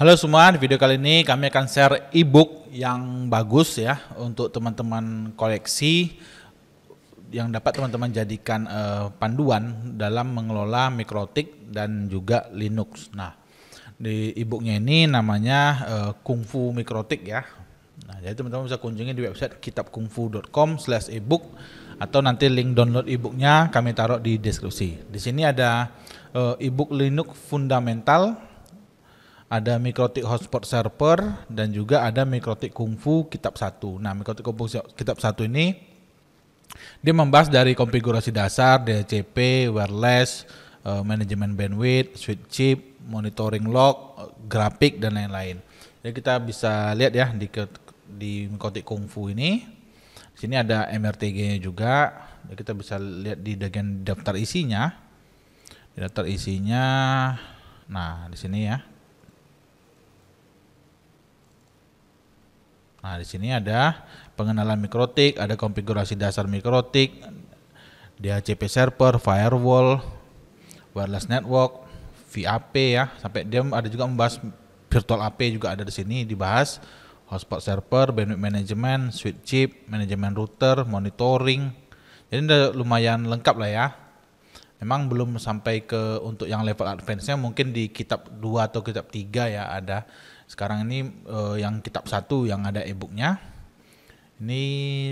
Halo semua, di video kali ini kami akan share e-book yang bagus ya untuk teman-teman koleksi yang dapat teman-teman jadikan uh, panduan dalam mengelola mikrotik dan juga Linux. Nah, di e-booknya ini namanya uh, Kungfu Mikrotik ya. Nah, jadi teman-teman bisa kunjungi di website kitabkungfu.com/ebook atau nanti link download e-booknya kami taruh di deskripsi. Di sini ada uh, e Linux fundamental ada Mikrotik Hotspot Server dan juga ada Mikrotik Kungfu Kitab satu. Nah, Mikrotik Kungfu Kitab satu ini dia membahas dari konfigurasi dasar, DHCP, wireless, uh, manajemen bandwidth, switch chip, monitoring log, grafik dan lain-lain. Jadi kita bisa lihat ya di di Mikrotik Kungfu ini. Di sini ada MRTG-nya juga. Jadi kita bisa lihat di bagian daftar isinya. Di daftar isinya. Nah, di sini ya Nah, di sini ada pengenalan mikrotik, ada konfigurasi dasar mikrotik, DHCP server, firewall, wireless network, VAP ya, sampai dia ada juga membahas virtual AP juga ada di sini dibahas hotspot server, bandwidth management, switch chip, manajemen router, monitoring. Jadi udah lumayan lengkap lah ya memang belum sampai ke untuk yang level advance-nya mungkin di kitab 2 atau kitab 3 ya ada. Sekarang ini uh, yang kitab 1 yang ada e-booknya. Ini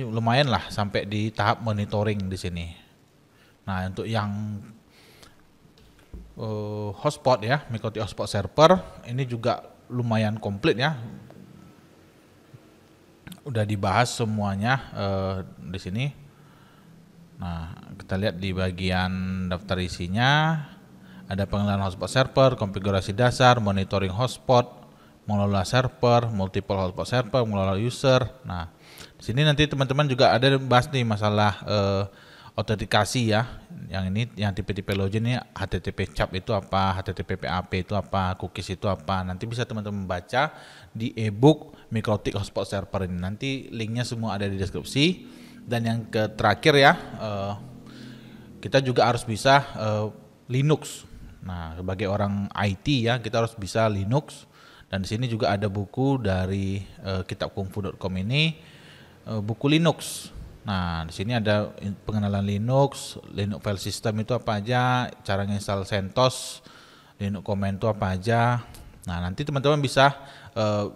lumayan lah sampai di tahap monitoring di sini. Nah, untuk yang uh, hotspot ya, Mikoti hotspot server ini juga lumayan komplit ya. Udah dibahas semuanya uh, di sini kita lihat di bagian daftar isinya ada pengenalan hotspot server, konfigurasi dasar, monitoring hotspot, mengelola server, multiple hotspot server, mengelola user. Nah, di sini nanti teman-teman juga ada bahas nih masalah eh, autentikasi ya. Yang ini yang tipe-tipe login ini HTTP cap itu apa, HTTP PAP itu apa, cookies itu apa. Nanti bisa teman-teman baca di ebook Mikrotik Hotspot Server ini. Nanti linknya semua ada di deskripsi. Dan yang terakhir ya, eh, kita juga harus bisa uh, Linux. Nah, sebagai orang IT ya, kita harus bisa Linux. Dan di sini juga ada buku dari uh, eh, kitabkungfu.com ini uh, buku Linux. Nah, di sini ada pengenalan Linux, Linux file system itu apa aja, cara install CentOS, Linux command itu apa aja. Nah, nanti teman-teman bisa uh,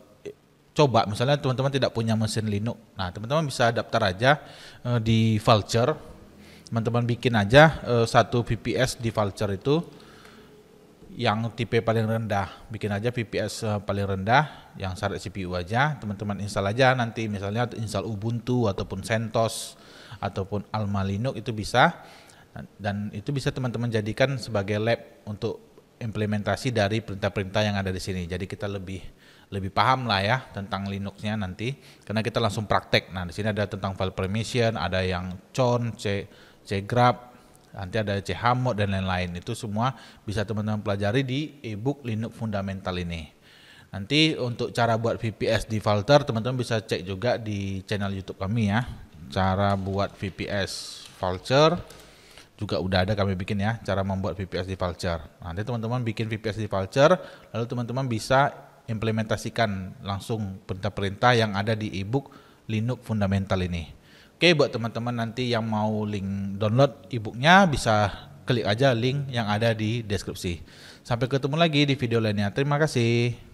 coba misalnya teman-teman tidak punya mesin Linux. Nah, teman-teman bisa daftar aja uh, di Vulture teman-teman bikin aja uh, satu VPS di voucher itu yang tipe paling rendah bikin aja VPS uh, eh, paling rendah yang syarat CPU aja teman-teman install aja nanti misalnya install Ubuntu ataupun CentOS ataupun Alma Linux itu bisa dan itu bisa teman-teman jadikan sebagai lab untuk implementasi dari perintah-perintah yang ada di sini jadi kita lebih lebih paham lah ya tentang Linuxnya nanti karena kita langsung praktek nah di sini ada tentang file permission ada yang con c C grab nanti ada C Hamot dan lain-lain. Itu semua bisa teman-teman pelajari di ebook Linux Fundamental ini. Nanti untuk cara buat VPS di filter teman-teman bisa cek juga di channel YouTube kami ya. Cara buat VPS vulture juga udah ada kami bikin ya cara membuat VPS di vulture. Nanti teman-teman bikin VPS di vulture lalu teman-teman bisa implementasikan langsung perintah-perintah yang ada di ebook Linux fundamental ini. Oke, buat teman-teman nanti yang mau link download ebooknya bisa klik aja link yang ada di deskripsi. Sampai ketemu lagi di video lainnya. Terima kasih.